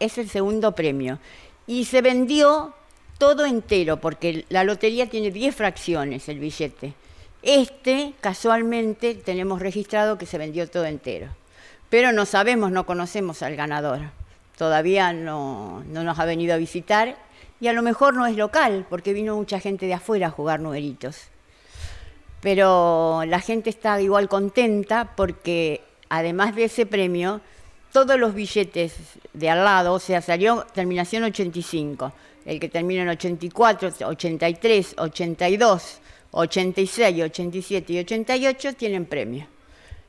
es el segundo premio. Y se vendió todo entero, porque la lotería tiene 10 fracciones el billete. Este, casualmente, tenemos registrado que se vendió todo entero. Pero no sabemos, no conocemos al ganador. Todavía no, no nos ha venido a visitar y a lo mejor no es local, porque vino mucha gente de afuera a jugar numeritos. Pero la gente está igual contenta porque además de ese premio, todos los billetes de al lado, o sea, salió terminación 85, el que termina en 84, 83, 82, 86, 87 y 88 tienen premio.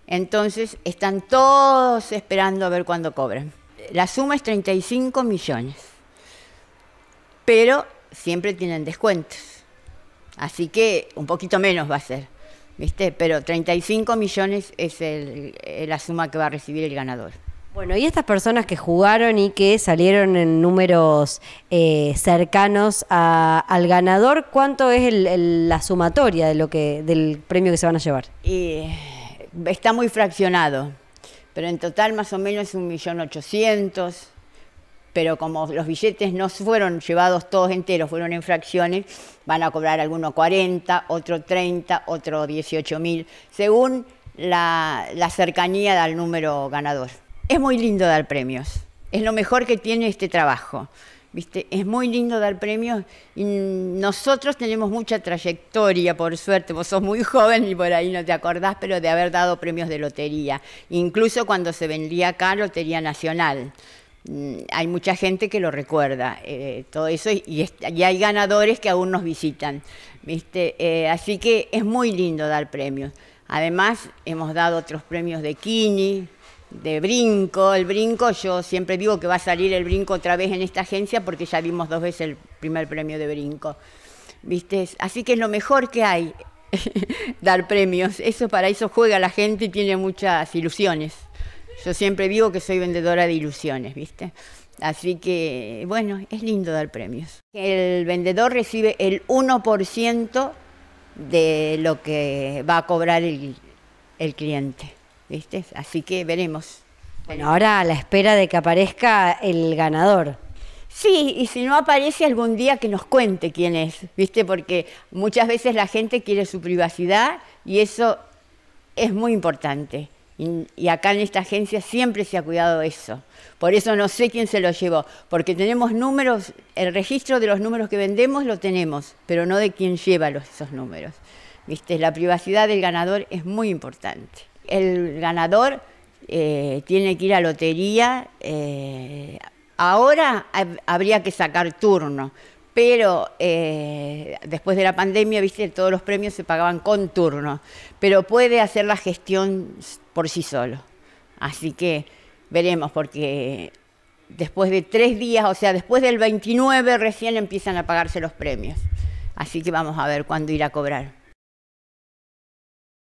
Entonces están todos esperando a ver cuándo cobran. La suma es 35 millones, pero siempre tienen descuentos. Así que un poquito menos va a ser, ¿viste? Pero 35 millones es la suma que va a recibir el ganador. Bueno, y estas personas que jugaron y que salieron en números eh, cercanos al ganador, ¿cuánto es la sumatoria de lo que, del premio que se van a llevar? Eh, está muy fraccionado, pero en total más o menos un millón ochocientos. Pero como los billetes no fueron llevados todos enteros, fueron en fracciones, van a cobrar algunos 40, otro 30, otro 18.000, según la, la cercanía del número ganador. Es muy lindo dar premios, es lo mejor que tiene este trabajo. ¿Viste? Es muy lindo dar premios y nosotros tenemos mucha trayectoria, por suerte. Vos sos muy joven y por ahí no te acordás, pero de haber dado premios de lotería, incluso cuando se vendía acá Lotería Nacional. Mm, hay mucha gente que lo recuerda, eh, todo eso, y, hay ganadores que aún nos visitan. ¿viste? Eh, así que es muy lindo dar premios. Además, hemos dado otros premios de Kini, de brinco, el brinco, yo siempre digo que va a salir el brinco otra vez en esta agencia porque ya vimos dos veces el primer premio de brinco. ¿Viste? Así que es lo mejor que hay, dar premios. Eso para eso juega la gente y tiene muchas ilusiones. Yo siempre digo que soy vendedora de ilusiones, ¿viste? Así que, bueno, es lindo dar premios. El vendedor recibe el 1% de lo que va a cobrar el, el cliente. ¿viste? Así que veremos. Bueno, ahora a la espera de que aparezca el ganador. Sí, y si no aparece algún día que nos cuente quién es, ¿viste? Porque muchas veces la gente quiere su privacidad y eso es muy importante. Y, acá en esta agencia siempre se ha cuidado eso. Por eso no sé quién se lo llevó, porque tenemos números, el registro de los números que vendemos lo tenemos, pero no de quién lleva los, esos números. ¿Viste? La privacidad del ganador es muy importante. El ganador eh, tiene que ir a lotería. Eh, ahora habría que sacar turno, pero eh, después de la pandemia, viste, todos los premios se pagaban con turno, pero puede hacer la gestión por sí solo. Así que veremos, porque después de tres días, o sea, después del 29 recién empiezan a pagarse los premios. Así que vamos a ver cuándo irá a cobrar.